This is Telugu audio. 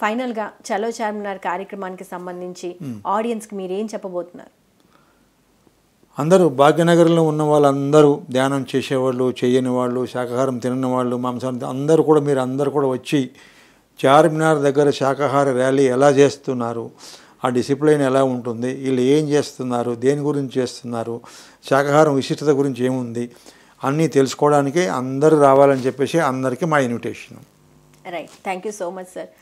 ఫైనల్గా చలో చార్మినార్ కార్యక్రమానికి సంబంధించి hmm. ఆడియన్స్కి మీరు ఏం చెప్పబోతున్నారు అందరూ భాగ్యనగర్లో ఉన్న వాళ్ళందరూ ధ్యానం చేసేవాళ్ళు చేయని వాళ్ళు శాకాహారం తినని వాళ్ళు మాంసాహారం అందరూ కూడా మీరు అందరూ కూడా వచ్చి చార్మినార్ దగ్గర శాకాహార ర్యాలీ ఎలా చేస్తున్నారు ఆ డిసిప్లిన్ ఎలా ఉంటుంది వీళ్ళు ఏం చేస్తున్నారు దేని గురించి చేస్తున్నారు శాకాహారం విశిష్టత గురించి ఏముంది అన్నీ తెలుసుకోవడానికి అందరూ రావాలని చెప్పేసి అందరికీ మా invitation right thank you so much sir